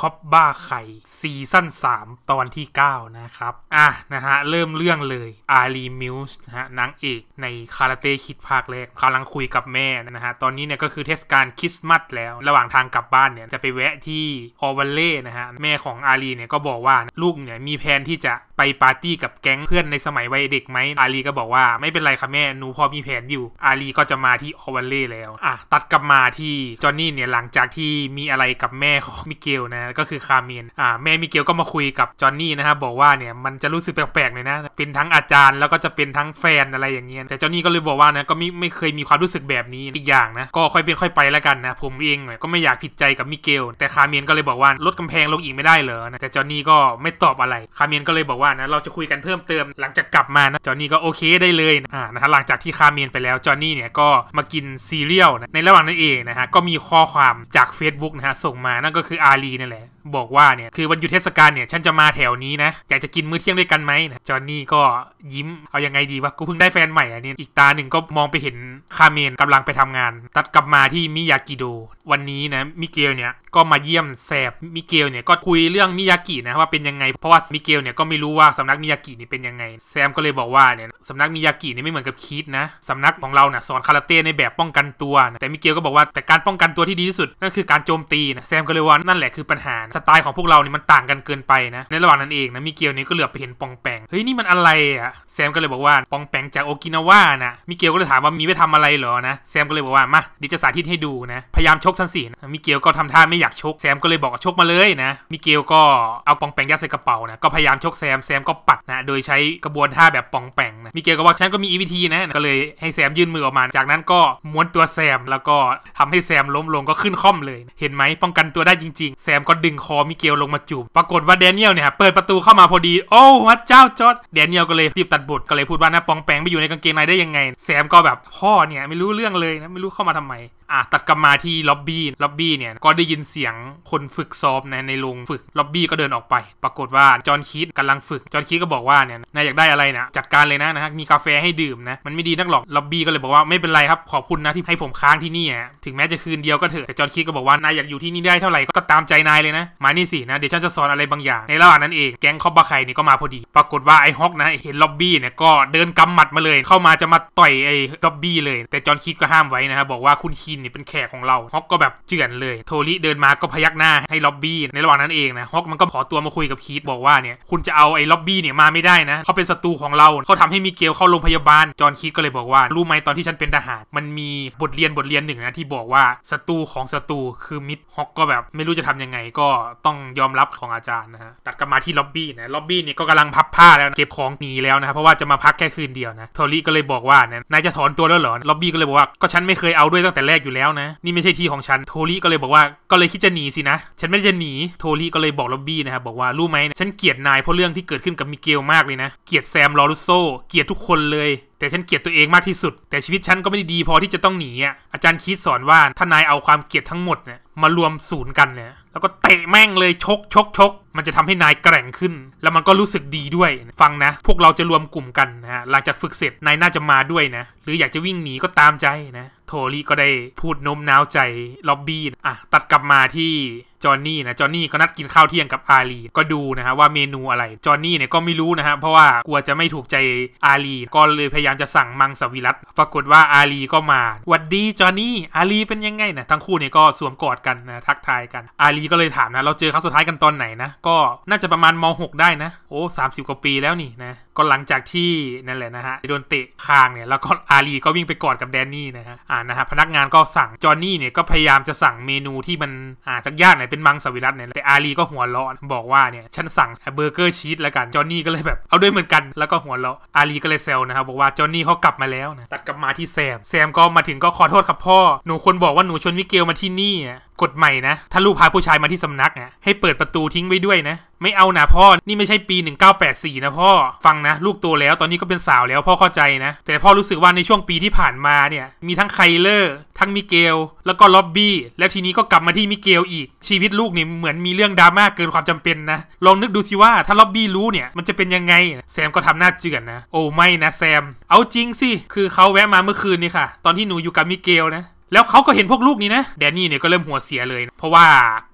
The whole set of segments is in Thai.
คอบบ้าไข่ ซีซั่น3 ตอนที่9นะ ครับ อ่ะนะ ฮะ เริ่มเรื่องเลย อารีมิวส์นะฮะนางเอกในคาราเต้คิดภาคแรกกำลังคุยกับแม่ นะ ฮะ ตอนนี้ เนี่ย ก็คือเทศกาลคริสต์มาสแล้วระหว่างทางกลับบ้าน เนี่ย จะไปแวะที่ออวัลเล่ นะ ฮะ แม่ของอารีเนี่ยก็บอกว่าลูกเนี่ยมีแผนที่จะไปปาร์ตี้กับแก๊งเพื่อนในสมัยวัยเด็กไหมอาลีก็บอกว่าไม่เป็นไรค่ะแม่หนูพอมีแผนอยู่อาลีก็จะมาที่ออวันเล่แล้ว อ่ะ ตัดกลับมาที่ จอนนี่เนี่ย หลังจากที่มีอะไรกับแม่ของมิเกลนะ ก็คือคาเมนอ่ะแม่มิเกลก็มาคุยกับจอนนี่นะครับบอกว่าเนี่ย มันจะรู้สึกแปลกๆเลยนะ เป็นทั้งอาจารย์แล้วก็จะเป็นทั้งแฟนอะไรอย่างเงี้ยแต่จอนนี่ก็เลยบอกว่านะก็ไม่ไม่เคยมีความรู้สึกแบบนี้อีกอย่างนะก็ค่อยเป็นค่อยไปแล้วกันนะผมเองก็ไม่อยากผิดใจกับมิเกลแต่คาเมนก็เลยบอกว่าลดกำแพงลงอีกไม่ได้เหรอแต่จอนนี่ก็ไม่ตอบอะไรคาเมนก็เลยบอกว่าานะเราจะคุยกันเพิ่มเติมหลังจากกลับมานะจอนี่ก็โอเคได้เลยอ่านะฮะหลังจากที่คาเมนไปแล้วจอนี่เนี่ยก็มากินซีเรียลในระหว่างนั้นเองนะฮะก็มีข้อความจาก Facebook นะฮะส่งมานั่นก็คืออารีนั่นแหละบอกว่าเนี่ยคือวันหยุดเทศกาลเนี่ย ฉันจะมาแถวนี้นะอยากจะกินมื้อเที่ยงด้วยกันไหมนะจอนนี่ก็ยิ้มเอายังไงดีวะกูเพิ่งได้แฟนใหม่อันนี้อีกตาหนึ่งก็มองไปเห็นคาเมนกำลังไปทำงาน ตัดกลับมาที่มิยากิโดวันนี้นะมิเกลเนี่ยก็มาเยี่ยมแสบมิเกลเนี่ยก็คุยเรื่องมิยากินะว่าเป็นยังไง เพราะว่ามิเกลเนี่ยก็ไม่รู้ว่าสำนักมิยากินี่เป็นยังไงแซมก็เลยบอกว่าเนี่ยสำนักมิยากินี่ไม่เหมือนกับคิดนะสำนักของเราเนี่ยสอนคาราเต้ในแบบป้องกันตัวนะแต่มิเกลก็บอกว่าแต่การป้องกันตัวที่ดีที่สุดนั่นคือการโจมตีนะแซมก็เลยว่านั่นแหละคือปัญหาสไตล์ของพวกเราเนี่ยมันต่างกันเกินไปนะในระหว่างนั้นเองนะมิเกลเนี่ยก็เหลือไปเห็นปองแปงเฮ้ยนี่มันอะไรอ่ะแซมก็เลยบอกว่า ปองแปงจากโอกินาวานะมิเกลก็เลยถามว่ามีไปทำอะไรเหรอนะแซมก็เลยบอกว่ามาดิจะสาธิตให้ดูนะพยายามชกทันสีนะมิเกลก็ทำท่าไม่อยากชกแซมก็เลยบอกชกมาเลยนะมิเกลก็เอาปองแปงยัดใส่กระเป๋านะก็พยายามชกแซมแซมก็ปัดนะโดยใช้กระบวนท่าแบบปองแปงนะมิเกลก็ว่าฉันก็มีอีวิธีนะก็เลยให้แซมยื่นมือออกมาจากนั้นก็ม้วนตัวแซมแล้วก็ทำให้แซมล้มลงก็ขึ้นค่อมเลย เห็นไหมป้องกันตัวได้จริงๆแซมก็ดึงคอมิเกลลงมาจูบปรากฏว่าแดเนียลเนี่ยเปิดประตูเข้ามาพอดี โอ้วัดเจ้าจอดแดเนียลก็เลยรีบตัดบทก็เลยพูดว่านะปองแปงไปอยู่ในกางเกงในได้ยังไงแซมก็แบบ พ่อเนี่ย ไม่รู้เรื่องเลยนะไม่รู้เข้ามาทำไมอ่ะตัดกลับมาที่ล็อบบี้ล็อบบี้เนี่ย ก็ได้ยินเสียงคนฝึกซ้อมนะในโรงฝึกล็อบบี้ก็เดินออกไป ปรากฏว่าจอห์นคิดกำลังฝึกจอห์นคิดก็บอกว่าเนี่ยนายอยากได้อะไรนะจัดการเลยนะนะ มีกาแฟให้ดื่มนะมันไม่ดีนักหรอกล็อบบี้ก็เลยบอกว่าไม่เป็นไรครับขอบคุณนะ ที่ให้ผมค้างที่นี่ถึงแม้จะคืนเดียวก็เถอะ แต่จอห์นคิดก็บอกว่านายอยากอยู่ที่นี่ได้เท่าไหร่ก็ตามใจนายเลยนะมานี่สินะเดี๋ยวฉันจะสอนอะไรบางอย่าง ในระหว่างนั้นเองแก๊งคอบบะไคนี่ก็มาพอดี ปรากฏว่าไอ้ฮอกนะเห็นล็อบบี้เนี่ยก็เดินกำหมัดมาเลย เข้ามาจะมาต่อยไอ้ล็อบบี้เลย แต่จอห์นคิดก็ห้ามไว้นะครับบอกว่าคุณคินเนี่ยเป็นแขกของเราฮอกก็แบบเจือนเลย โทริเดินมาก็พยักหน้าให้ล็อบบี้ในระหว่างนั้นเองนะฮอกมันก็ขอตัวมาคุยกับคีตบอกว่าเนี่ยคุณจะเอาไอ้ล็อบบี้เนี่ยมาไม่ได้นะ เขาเป็นศัตรูของเรา เขาทำให้มิเกลเข้าโรงพยาบาลจอห์นคีตก็เลยบอกว่า รู้ไหมตอนที่ฉันเป็นทหาร มันมีบทเรียนบทเรียนหนึ่งนะ ที่บอกว่าศัตรูของศัตรูคือมิดฮอกก็แบบไม่รู้จะทํำยังไงก็ต้องยอมรับของอาจารย์นะฮะตัดกลับมาที่ล็อบบี้นะล็อบบี้เนี่ยก็กำลังพับผ้าแล้วนะเก็บของหนีแล้วนะเพราะว่าจะมาพักแค่คืนเดียวนะโทริก็เลยบอกว่านะนายจะถอนตัวแล้วเหรอล็อบบี้ก็เลยบอกว่า ก็ฉันไม่เคยเอาด้วยตั้งแต่แรกอยู่แล้วนะนี่ไม่ใช่ที่ของฉัน โทลี่ก็เลยบอกว่า ก็เลยคิดจะหนีสินะ ฉันไม่จะหนี โทลี่ก็เลยบอกล็อบบี้นะครับ บอกว่ารู้ไหม ฉันเกลียดนายเพราะเรื่องที่เกิดขึ้นกับมิเกลมากเลยนะ เกลียดแซม ลอรุโซ เกลียดทุกคนเลยแต่ฉันเกลียดตัวเองมากที่สุด แต่ชีวิตฉันก็ไม่ได้ดีพอที่จะต้องหนีอ่ะอาจารย์คิดสอนว่าถ้านายเอาความเกลียดทั้งหมดเนี่ยมารวมศูนย์กันเนี่ยแล้วก็เตะแม่งเลยชกชกชกมันจะทำให้นายแกร่งขึ้น แล้วมันก็รู้สึกดีด้วย ฟังนะ พวกเราจะรวมกลุ่มกันนะฮะหลังจากฝึกเสร็จ นายน่าจะมาด้วยนะ หรืออยากจะวิ่งหนีก็ตามใจนะ โทรีก็ได้พูดโน้มน้าวใจล็อบบี้อ่ะตัดกลับมาที่จอห์นนี่นะจอห์นนี่ก็นัดกินข้าวเที่ยงกับอาลีก็ดูนะฮะว่าเมนูอะไรจอห์นนี่เนี่ยก็ไม่รู้นะฮะเพราะว่ากลัวจะไม่ถูกใจอาลีก็เลยพยายามจะสั่งมังสวิรัตปรากฏว่าอาลีก็มาวัดดีจอห์นนี่อาลีเป็นยังไงนะทั้งคู่เนี่ยก็สวมกอดกันนะทักทายกันอาลีก็เลยถามนะเราเจอครั้งสุดท้ายกันตอนไหนนะก็น่าจะประมาณม .6 ได้นะ โอ้สามสิบกว่าปีแล้วนี่นะก็หลังจากที่นั่นแหละนะฮะโดนเตะคางเนี่ยแล้วก็อาลีก็วิ่งไปกอดกับแดนนี่นะฮะอ่านะฮะพนักงานก็สั่งจอนนี่เนี่ยก็พยายามจะสั่งเมนูที่มันอ่าจากยากหน่อยเป็นมังสวิรัตเนี่ยแต่อาลีก็หัวเราะบอกว่าเนี่ยฉันสั่งเบอร์เกอร์ชีสแล้วกันจอนนี่ก็เลยแบบเอาด้วยเหมือนกันแล้วก็หัวเราะอาลีก็เลยแซวนะครับบอกว่าจอนนี่เขากลับมาแล้วนะตัดกลับมาที่แซมแซมก็มาถึงก็ขอโทษครับพ่อ หนูคนบอกว่าหนูชวนมิเกลมาที่นี่กฎใหม่นะ ถ้าลูกพาผู้ชายมาที่สำนักเนะให้เปิดประตูทิ้งไว้ด้วยนะ ไม่เอานะพ่อ นี่ไม่ใช่ปี 1984 นะพ่อ ฟังนะ ลูกโตแล้วตอนนี้ก็เป็นสาวแล้วพ่อเข้าใจนะ แต่พ่อรู้สึกว่าในช่วงปีที่ผ่านมาเนี่ย มีทั้งไคลเลอร์ ทั้งมิเกล แล้วก็ล็อบบี้ แล้วทีนี้ก็กลับมาที่มิเกลอีก ชีวิตลูกเนี่ยเหมือนมีเรื่องดราม่าเกินความจำเป็นนะ ลองนึกดูสิว่าถ้าล็อบบี้รู้เนี่ย มันจะเป็นยังไงแซมก็ทำหน้าเจือนนะ โอ้ไม่นะแซม เอาจริงสิคือเขาแวะมาเมื่อคืนนี่ค่ะตอนที่หนูอยู่กับมิเกลนะแล้วเขาก็เห็นพวกลูกนี้นะ แดนนี่เนี่ยก็เริ่มหัวเสียเลย เพราะว่า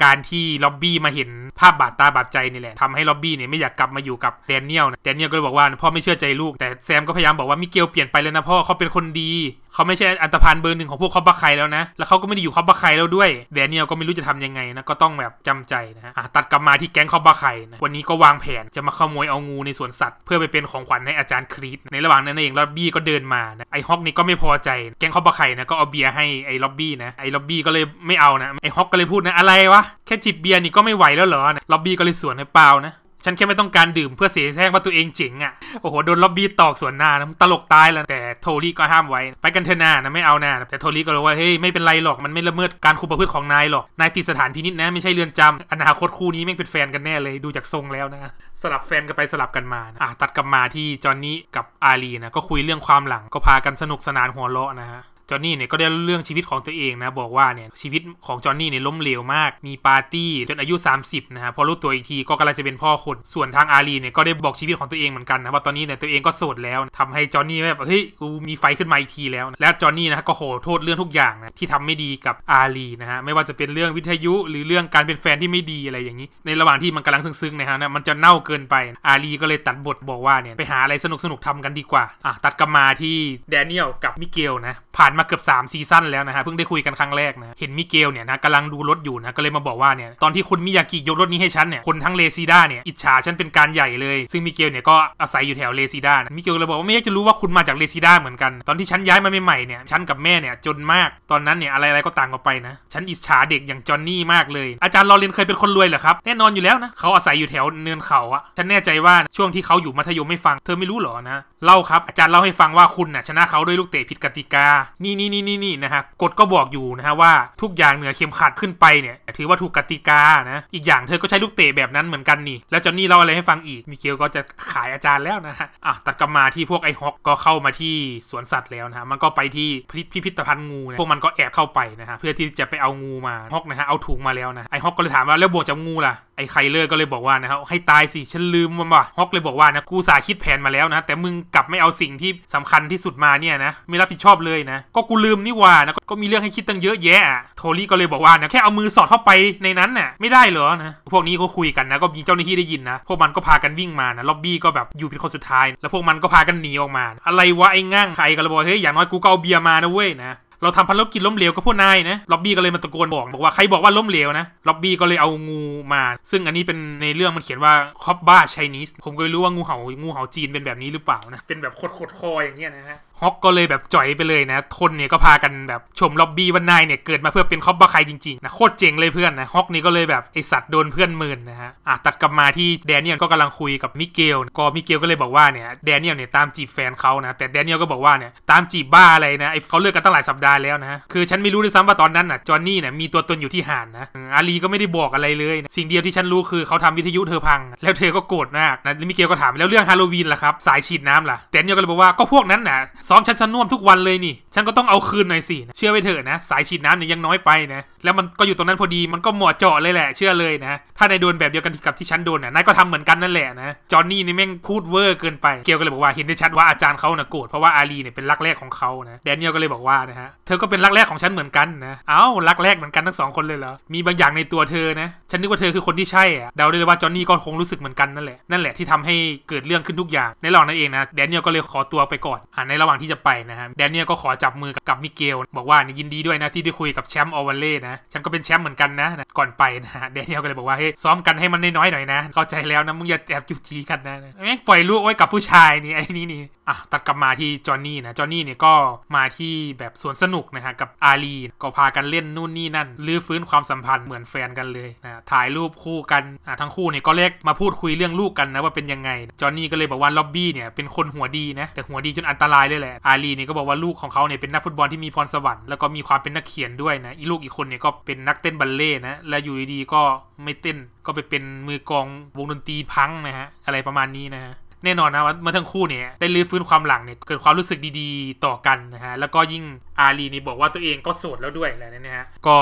การที่ล็อบบี้มาเห็นภาพบาดตาบาดใจนี่แหละทำให้ล็อบบี้เนี่ยไม่อยากกลับมาอยู่กับแดนเนียลนะแดนเนียลก็เลยบอกว่าพ่อไม่เชื่อใจลูกแต่แซมก็พยายามบอกว่ามิเกลเปลี่ยนไปแล้วนะพ่อเขาเป็นคนดีเขาไม่ใช่อันตรพันเบอร์หนึ่งของพวกคอบบัคไคแล้วนะ แล้วเขาก็ไม่ได้อยู่คอบบัคไคแล้วด้วย แดเนียลก็ไม่รู้จะทำยังไงนะ ก็ต้องแบบจำใจนะฮะตัดกลับมาที่แก๊งคอบบัไคนะ วันนี้ก็วางแผนจะมาขโมยเอางูในสวนสัตว์ เพื่อไปเป็นของขวัญให้อาจารย์ครีตในระหว่างนั้นเอง ล็อบบี้ก็เดินมานะไอฮอกนี่ก็ไม่พอใจ แก๊งคอบบัคไคนะก็เอาเบียร์ให้ไอล็อบบี้นะ ไอล็อบบี้ก็เลยไม่เอานะ ไอฮอกก็เลยพูดนะอะไรวะ แค่จิบเบียร์นี่ก็ไม่ไหวแล้วเหรอนะล็อบบี้ก็เลยสวนให้เปล่านะฉันแค่ไม่ต้องการดื่มเพื่อเสียแซงว่าตัวเองเจ๋งอะ่ะ โอ้โห โดนล็อบบี้ตอกสวนหน้านะตลกตายแล้วแต่โทลี่ก็ห้ามไว้ไปกันเถอะนานะไม่เอานาแต่โทลี่ก็รู้ว่าเฮ้ยไม่เป็นไรหรอกมันไม่ละเมิดการคุมประพฤติของนายหรอกนายติดสถานพินิษนะ ไม่ใช่เรือนจำอนาคตคู่นี้แม่งเป็นแฟนกันแน่เลยดูจากทรงแล้วนะสลับแฟนกันไปสลับกันมานะอ่ะตัดกลับมาที่จอนนี่กับอารีนะก็คุยเรื่องความหลังก็พากันสนุกสนานหัวเราะนะฮะจอนนี่เนี่ยก็ได้เรื่องชีวิตของตัวเองนะ บอกว่าเนี่ยชีวิตของจอนนี่เนี่ยล้มเหลวมากมีปาร์ตี้จนอายุ30นะฮะพอรู้ตัวอีกทีก็กำลังจะเป็นพ่อคน ส่วนทางอาลีเนี่ยก็ได้บอกชีวิตของตัวเองเหมือนกันนะว่าตอนนี้เนี่ยตัวเองก็โสดแล้วทำให้จอนนี่แบบเฮ้ยกูมีไฟขึ้นมาอีกทีแล้ว แล้วจอนนี่นะก็โหโทษเรื่องทุกอย่างนะที่ทำไม่ดีกับอาลีนะฮะไม่ว่าจะเป็นเรื่องวิทยุหรือเรื่องการเป็นแฟนที่ไม่ดีอะไรอย่างนี้ ในระหว่างที่มันกำลังซึ้งๆนะฮะมันจะเน่าเกินไปอาลีก็เลยตัดบทบอกว่าเนี่ยไปหาอะไรสนุกๆทากันดีกว่าอ่ะตัดกลับมาที่แดเนียลกับมิเกลนะผ่านมาเกือบ3 ซีซั่นแล้วนะฮะเพิ่งได้คุยกันครั้งแรกนะเห็นมิเกลเนี่ยนะกำลังดูรถอยู่นะก็เลยมาบอกว่าเนี่ยตอนที่คุณมิยากิยกรถนี้ให้ฉันเนี่ยคนทั้งเลซิด้าเนี่ยอิจฉาฉันเป็นการใหญ่เลยซึ่งมิเกลเนี่ยก็อาศัยอยู่แถวเลซิด้านมิเกลเลยบอกว่าไม่อยากจะรู้ว่าคุณมาจากเลซิด้าเหมือนกันตอนที่ฉันย้ายมาใหม่ๆเนี่ยฉันกับแม่เนี่ยจนมากตอนนั้นเนี่ยอะไรๆก็ต่างกันไปนะ ฉันอิจฉาเด็กอย่างจอนนี่มากเลยอาจารย์ลอเรนเคยเป็นคนรวยเหรอครับ แน่นอนอยู่แล้วนะเขาอาศัยอยู่แถวเนินเขาอะฉันแน่ใจว่าช่วงที่เขาอยู่มัธยมไม่ฟังเธอไม่รู้หรอนะเล่าครับอาจารย์เล่าให้ฟังว่าคุณน่ะชนะเขาด้วยลูกเตะผิดกติกานี่นี่นี่นี่นี่นะฮะกฎก็บอกอยู่นะฮะว่า ทุกอย่างเหนือเข็มขัดขึ้นไปเนี่ยถือว่าถูกกติกานะอีกอย่างเธอก็ใช้ลูกเตะแบบนั้นเหมือนกันนี่ แล้วจ้านี่เล่าอะไรให้ฟังอีกมิเกลก็จะขายอาจารย์แล้วนะฮะอ่ะตัดกลับมาที่พวกไอฮอกก็เข้ามาที่สวนสัตว์แล้วนะฮะมันก็ไปที่พิพิธภัณฑ์งูพวกมันก็แอบเข้าไปนะฮะเพื่อที่จะไปเอางูมาฮอกนะฮะเอาถุงมาแล้วนะไอฮอกก็เลยถามว่าแล้วบวกจับงูล่ะไอ้ไคเลอร์ก็เลยบอกว่านะครับให้ตายสิฉันลืมมันว่ะฮอกเลยบอกว่านะกูสาคิดแผนมาแล้วนะแต่มึงกลับไม่เอาสิ่งที่สำคัญที่สุดมาเนี่ยนะไม่รับผิดชอบเลยนะ ก็กูลืมนี่ว่านะก็มีเรื่องให้คิดตั้งเยอะแยะโทลี่ก็เลยบอกว่านะแค่เอามือสอดเข้าไปในนั้นน่ะไม่ได้เหรอนะพวกนี้ก็คุยกันนะก็มีเจ้าหน้าที่ได้ยินนะพวกมันก็พากันวิ่งมานะล็อบบี้ก็แบบอยู่เป็นคนสุดท้ายแล้วพวกมันก็พากันหนีออกมา อะไรวะไอ้ง่างใครก็เลยบอกเฮ้ยอย่างน้อยกูก็เอาเบียร์มานะเว้ยนะเราทำพันลบกินล้มเหลวก็พูดนายนะ ล็อบบี้ก็เลยมาตะโกนบอกบอกว่าใครบอกว่าล้มเหลวนะ ล็อบบี้ก็เลยเอางูมา ซึ่งอันนี้เป็นในเรื่องมันเขียนว่าคอบบ้าไชนีส ผมก็ไม่รู้ว่างูเห่างูเห่าจีนเป็นแบบนี้หรือเปล่านะ เป็นแบบขดขดคออย่างเงี้ยนะฮะฮอกก็เลยแบบจ่อยไปเลยนะ ทนเนี่ยก็พากันแบบชมล็อบบี้วันนายเนี่ย เกิดมาเพื่อเป็นคอบบาครจริง ๆ นะ โคตรเจ๋งเลยเพื่อนนะฮอกนี่ก็เลยแบบ ไอสัตว์โดนเพื่อนหมื่นนะฮะอ่ะตัดกลับมาที่แดเนียลก็กำลังคุยกับมิเกลก็มิเกลก็เลยบอกว่าเนี่ยแดเนียลเนี่ย ตามจีบแฟนเขานะ แต่แดเนียลก็บอกว่าเนี่ยตามจีบบ้าอะไรนะไอเขาเลิกกันตั้งหลายสัปดาห์แล้วนะคือฉันไม่รู้ด้วยซ้ำว่าตอนนั้นน่ะ จอห์นนี่เนี่ยมีตัวตนอยู่ที่หานนะอาลีก็ไม่ได้บอกอะไรเลยนะสิ่งเดียวที่ฉันรู้คือเขาทำวิทยุเธอพังแล้วเธอก็โกรธมากนะมิเกลก็ถามแล้วเรื่องฮาโลวีนล่ะครับสายฉีดน้ำล่ะแดเนียลก็เลยบอกว่าก็พวกนั้นน่ะซ้อมฉันชันน่วม ทุกวันเลยนี่ ฉันก็ ต้อง เอาคืน หน่อยสิ เชื่อไปเถอะนะ สายฉีด น้ำเนี่ยยังน้อยไปนะแล้วมันก็อยู่ตรงนั้นพอดีมันก็หมอเจาะเลยแหละเชื่อเลยนะ ถ้านายโดนแบบเดียวกันกับที่ฉันโดนน่ะนายก็ทำเหมือนกันนั่นแหละนะจอนนี่นี่แม่งพูดเวอร์เกินไปเกลก็เลยบอกว่าเห็นได้ชัดว่าอาจารย์เขาน่ะโกรธเพราะว่าอารีเนี่ยเป็นรักแรกของเขานะแดเนียลก็เลยบอกว่านะฮะเธอก็เป็นรักแรกของฉันเหมือนกันนะเอ้ารักแรกเหมือนกันทั้งสองคนเลยเหรอมีบางอย่างในตัวเธอนะฉันนึกว่าเธอคือคนที่ใช่อะเดาได้เลยว่าจอนนี่ก็คงรู้สึกเหมือนกันนั่นแหละนั่นแหละที่ทำให้เกิดเรื่องขึ้นทุกอย่างในระหว่างนั้นเองนะแดเนียลก็เลยขอตัวไปก่อนอ่าในระหว่างที่จะไปนะฮะแดเนียลก็ขอจับมือกับมิเกลบอกว่ายินดีด้วยนะที่ได้คุยกับแชมป์ออวัเล่นะฉันก็เป็นแชมป์เหมือนกันนะ ก่อนไปนะเดนเนียลก็เลยบอกว่าเฮ้ยซ้อมกันให้มันน้อยๆ หน่อยนะ เข้าใจแล้วนะ มึงอย่าแอบจุจีกันนะแม่งปล่อยลูกไว้กับผู้ชายนี่ไอ้นี่นี่อ่ะตัดกลับมาที่จอห์นนี่นะ จอห์นนี่เนี่ยก็มาที่แบบสวนสนุกนะฮะ กับอาลีก็พากันเล่นนู่นนี่นั่นรื้อฟื้นความสัมพันธ์ เหมือนแฟนกันเลยนะถ่ายรูปคู่กันอ่ะทั้งคู่เนี่ยก็เรียกมาพูดคุยเรื่องลูกกันนะว่าเป็นยังไง จอห์นนี่ก็เลยบอกว่าล็อบบี้เนี่ยเป็นคนหัวดีนะแต่หัวดีจนอันตรายเลยแหละอาลีเนี่ยก็บอกว่าลูกของเขาเนี่ยเป็นนักฟุตบอลที่มีพรสวรรค์แล้วก็มีความเป็นนักเขียนด้วยนะอีลูกอีกคนเนี่ยก็เป็นนักเต้นบัลเล่นะ และอยู่ดีๆก็ไม่เต้น ก็ไปเป็นมือกองวงดนตรีพังนะฮะ อะไรประมาณนี้นะฮะแน่นอนนะว่าเมื่อทั้งคู่เนี่ยได้รื้อฟื้นความหลัง เนี่ยเกิดความรู้สึกดีๆ ต่อกันนะฮะแล้วก็ยิ่งอารีนี่บอกว่าตัวเองก็โสดแล้วด้วยอะไรนะฮะก็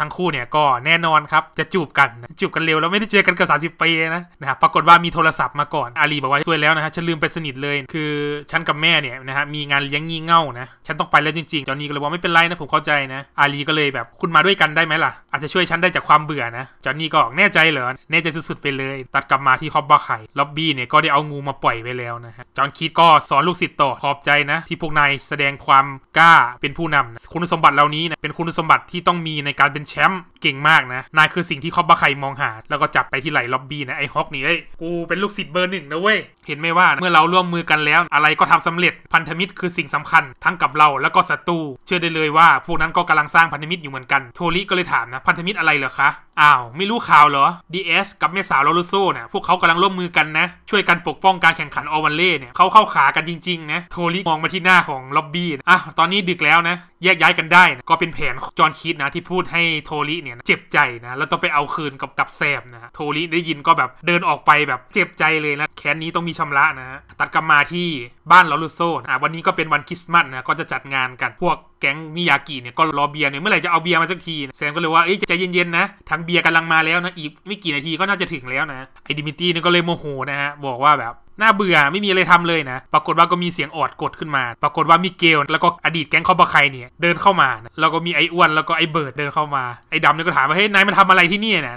ทั้งคู่เนี่ยก็แน่นอนครับ จะจูบกัน จูบกันเร็วแล้วไม่ได้เจอกันเกือบิบปีนะนะฮะปรากฏว่ามีโทรศัพท์มาก่อนอารีบอกว่าสวยแล้วนะฮะฉันลืมไปสนิทเลยคือฉันกับแม่เนี่ยนะฮะมีงานเลี้ยงงี่เง่านะ ฉันต้องไปแล้วจริงๆจอนี่ก็เลยว่าไม่เป็นไรนะผมเข้าใจนะอารีก็เลยแบบคุณมาด้วยกันได้ไหมล่ะอาจจะช่วยฉันได้จากความเบื่อนะจอนี่ก็แน่ใจเหรอแน่ใจสุดๆไปเลย ตัดกลับมาที่คอบบาไข่ล็อบบี้เนี่ยก็ได้เอางูมาปล่อยไปแล้วนะฮะจอห์นคิดก็สอนลูกศิษย์ต่อขอบใจนะที่พวกนายแสดงความกล้าเป็นผู้นำนะคุณสมบัติเหล่านี้นะเป็นคุณสมบัติที่ต้องมีในการเป็นแชมป์เก่งมากนะ นายคือสิ่งที่คอบบาไคมองหาแล้วก็จับไปที่ไหลล็อบบี้นะ ไอ้ฮอกนี่เอ้ยกูเป็นลูกศิษย์เบอร์หนึ่งนะเว้ย เห็นไหมว่าเมื่อเราร่วมมือกันแล้ว อะไรก็ทำสำเร็จพันธมิตร คือสิ่งสำคัญทั้งกับเราแล้วก็ศัตรูเชื่อได้เลยว่าพวกนั้นก็กำลังสร้างพันธมิตรอยู่เหมือนกัน โทริก็เลยถามนะพันธมิตรอะไรเหรอคะอ้าว ไม่รู้ข่าวเหรอ DS กับเมสาวโรลโซ่เนี่ยพวกเขากำลังร่วมมือกันนะ ช่วยกันปกป้องการแข่งขันอวันเล่เนี่ย เขาเข้าขากันจริง ๆ นะ โทลิมองมาที่หน้าของล็อบบี้อ่ะตอนนี้ดึกแล้วนะ แยกย้ายกันได้นะก็เป็นแผนจอห์นคิดนะ ที่พูดให้โทลิเนี่ย เจ็บใจนะ แล้วต้องไปเอาคืนกับกับแซมนะโทลิได้ยินก็แบบเดินออกไปแบบเจ็บใจเลยนะแค้นนี้ต้องมีชำระนะตัดกลับมาที่บ้านลอรุโซ่นะวันนี้ก็เป็นวันคริสต์มาสนะก็จะจัดงานกันพวกแก๊งมิยากิเนี่ย ก็รอเบียร์เนี่ย เมื่อไหร่จะเอาเบียร์มาสักทีแซมก็เลยว่าเอ้ยใจเย็นๆนะทางเบียร์กำลังมาแล้วนะ อีกไม่กี่นาทีก็น่าจะถึงแล้วนะ ไอดิมิตี้เนี่ยก็เลยโมโหนะฮะ บอกว่าแบบน่าเบื่อไม่มีอะไรทำเลยนะ ปรากฏว่าก็มีเสียงออดกดขึ้นมา ปรากฏว่ามีเกลแล้วก็อดีตแก๊งคอบาไคเนี่ย เดินเข้ามานะแล้วก็มีไอ้อ้วนแล้วก็ไอ้เบิร์ดเดินเข้ามาไอ้ดำเนี่ยก็ถามว่าเฮ้ยนายมันทำอะไรที่นี่นะ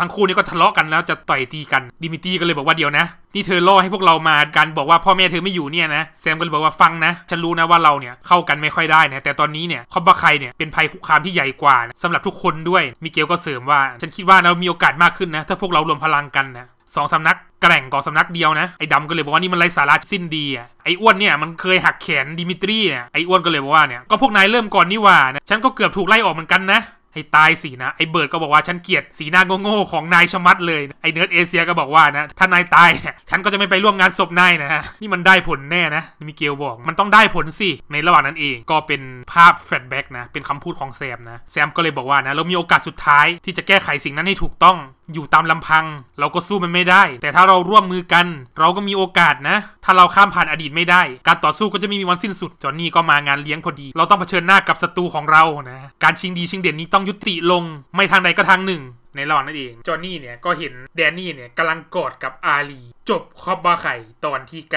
ทั้งคู่นี่ก็ทะเลาะกันแล้วจะต่อยตีกันดิมิตีก็เลยบอกว่าเดี๋ยวนะนี่เธอล่อให้พวกเรามาการบอกว่าพ่อแม่เธอไม่อยู่เนี่ยนะแซมก็เลยบอกว่าฟังนะฉันรู้นะว่าเราเนี่ยเข้ากันไม่ค่อยได้นะแต่ตอนนี้เนี่ยคอบาไคเนี่ยเป็นภัยคุกคามที่ใหญ่กว่านะสำหรับทุกคนด้วยมิเกลก็เสริมว่า ฉันคิดว่าเรามีโอกาสมากขึ้นนะถ้าพวกเรารวมพลังกันนะสองสำนักแกร่งก่อสำนักเดียวนะไอ้ดำก็เลยบอกว่านี่มันไร้สาระสิ้นดีอ่ะไอ้อ้วนเนี่ยมันเคยหักแขนดิมิทรีเนี่ยไอ้อ้วนก็เลยบอกว่าเนี่ยก็พวกนายเริ่มก่อนนี่ว่านะฉันก็เกือบถูกไล่ออกเหมือนกันนะ ให้ตายสินะไอ้เบิร์ดก็บอกว่าฉันเกลียดสีหน้าโง่ๆของนายชมัดเลยไอ้เนิร์ดเอเชียก็บอกว่านะถ้านายตายฉันก็จะไม่ไปร่วมงานศพนายนะนี่มันได้ผลแน่นะมีเกลบอกมันต้องได้ผลสิ ในระหว่างนั้นเองก็เป็นภาพแฟลชแบ็กนะเป็นคำพูดของแซมนะแซมก็เลยบอกว่านะเรามีโอกาสสุดท้ายที่จะแก้ไขสิ่งนั้นให้ถูกต้องอยู่ตามลำพังเราก็สู้มันไม่ได้ แต่ถ้าเราร่วมมือกัน เราก็มีโอกาสนะถ้าเราข้ามผ่านอดีตไม่ได้ การต่อสู้ก็จะไม่มีวันสิ้นสุดจอนนี่ก็มางานเลี้ยงพอดี เราต้องเผชิญหน้ากับศัตรูของเรานะการชิงดีชิงเด่นนี้ต้องยุติลง ไม่ทางใดก็ทางหนึ่ง ในระหว่างนั่นเองจอนนี่เนี่ยก็เห็นแดนนี่เนี่ยกำลังกอดกับอาลีจบคอบบาไข่ตอนที่ 9